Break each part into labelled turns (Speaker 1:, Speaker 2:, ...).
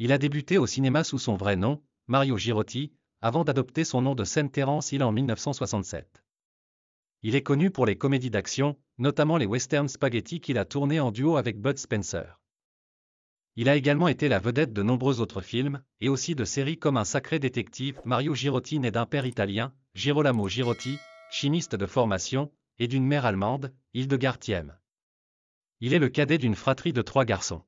Speaker 1: Il a débuté au cinéma sous son vrai nom, Mario Girotti, avant d'adopter son nom de scène Terence Hill en 1967. Il est connu pour les comédies d'action, notamment les western spaghetti qu'il a tourné en duo avec Bud Spencer. Il a également été la vedette de nombreux autres films, et aussi de séries comme Un sacré détective, Mario Girotti né d'un père italien, Girolamo Girotti, chimiste de formation, et d'une mère allemande, Hildegard Thiem. Il est le cadet d'une fratrie de trois garçons.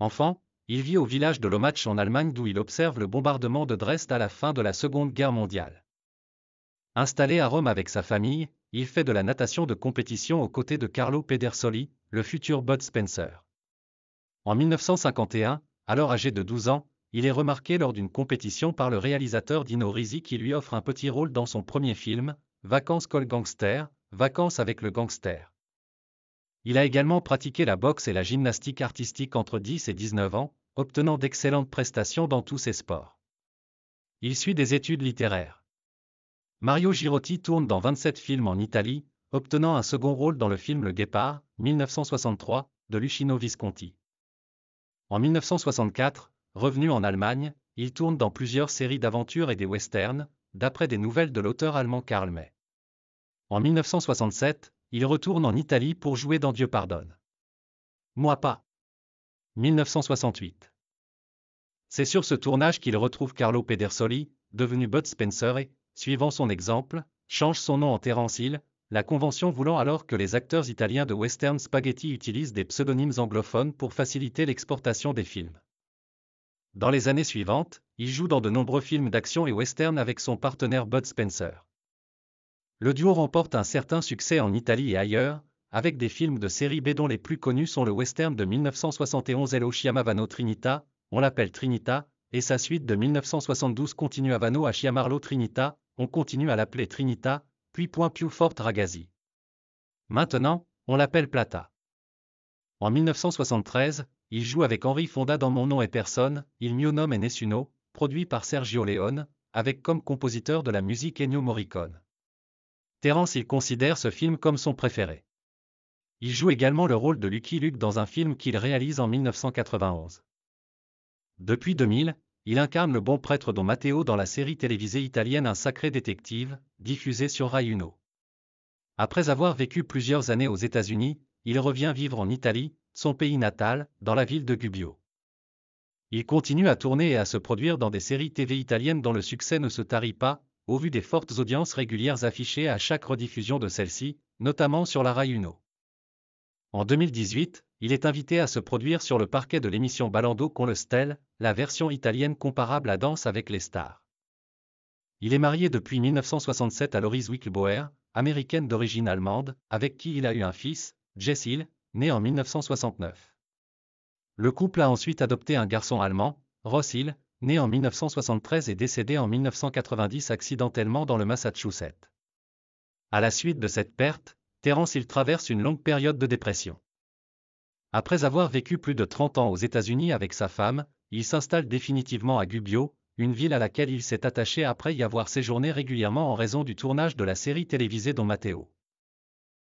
Speaker 1: Enfant, il vit au village de l'omach en Allemagne d'où il observe le bombardement de Dresde à la fin de la Seconde Guerre mondiale. Installé à Rome avec sa famille, il fait de la natation de compétition aux côtés de Carlo Pedersoli, le futur Bud Spencer. En 1951, alors âgé de 12 ans, il est remarqué lors d'une compétition par le réalisateur Dino Risi qui lui offre un petit rôle dans son premier film, Vacances col gangster, Vacances avec le gangster. Il a également pratiqué la boxe et la gymnastique artistique entre 10 et 19 ans, obtenant d'excellentes prestations dans tous ses sports. Il suit des études littéraires. Mario Girotti tourne dans 27 films en Italie, obtenant un second rôle dans le film Le Guépard, 1963, de Lucino Visconti. En 1964, revenu en Allemagne, il tourne dans plusieurs séries d'aventures et des westerns, d'après des nouvelles de l'auteur allemand Karl May. En 1967, il retourne en Italie pour jouer dans Dieu pardonne. Moi pas. 1968. C'est sur ce tournage qu'il retrouve Carlo Pedersoli, devenu Bud Spencer et, suivant son exemple, change son nom en Terence Hill, la convention voulant alors que les acteurs italiens de Western Spaghetti utilisent des pseudonymes anglophones pour faciliter l'exportation des films. Dans les années suivantes, il joue dans de nombreux films d'action et western avec son partenaire Bud Spencer. Le duo remporte un certain succès en Italie et ailleurs, avec des films de série B dont les plus connus sont le western de 1971 Hello Trinita, on l'appelle Trinita, et sa suite de 1972 Continuavano Avano à Chiamarlo Trinita, on continue à l'appeler Trinita, puis Point Più Forte Ragazzi. Maintenant, on l'appelle Plata. En 1973, il joue avec Henri Fonda dans Mon nom et personne, Il mio nome et nessuno, produit par Sergio Leone, avec comme compositeur de la musique Ennio Morricone. Terence il considère ce film comme son préféré. Il joue également le rôle de Lucky Luke dans un film qu'il réalise en 1991. Depuis 2000, il incarne le bon prêtre Don Matteo dans la série télévisée italienne Un sacré détective, diffusée sur Rai Après avoir vécu plusieurs années aux États-Unis, il revient vivre en Italie, son pays natal, dans la ville de Gubbio. Il continue à tourner et à se produire dans des séries TV italiennes dont le succès ne se tarit pas, au vu des fortes audiences régulières affichées à chaque rediffusion de celle-ci, notamment sur la Rai Uno. En 2018, il est invité à se produire sur le parquet de l'émission Ballando con le Stel, la version italienne comparable à Danse avec les stars. Il est marié depuis 1967 à Loris Wickelbauer, américaine d'origine allemande, avec qui il a eu un fils, Jess né en 1969. Le couple a ensuite adopté un garçon allemand, Rossil né en 1973 et décédé en 1990 accidentellement dans le Massachusetts. À la suite de cette perte, Terence il traverse une longue période de dépression. Après avoir vécu plus de 30 ans aux États-Unis avec sa femme, il s'installe définitivement à Gubbio, une ville à laquelle il s'est attaché après y avoir séjourné régulièrement en raison du tournage de la série télévisée Don Matteo.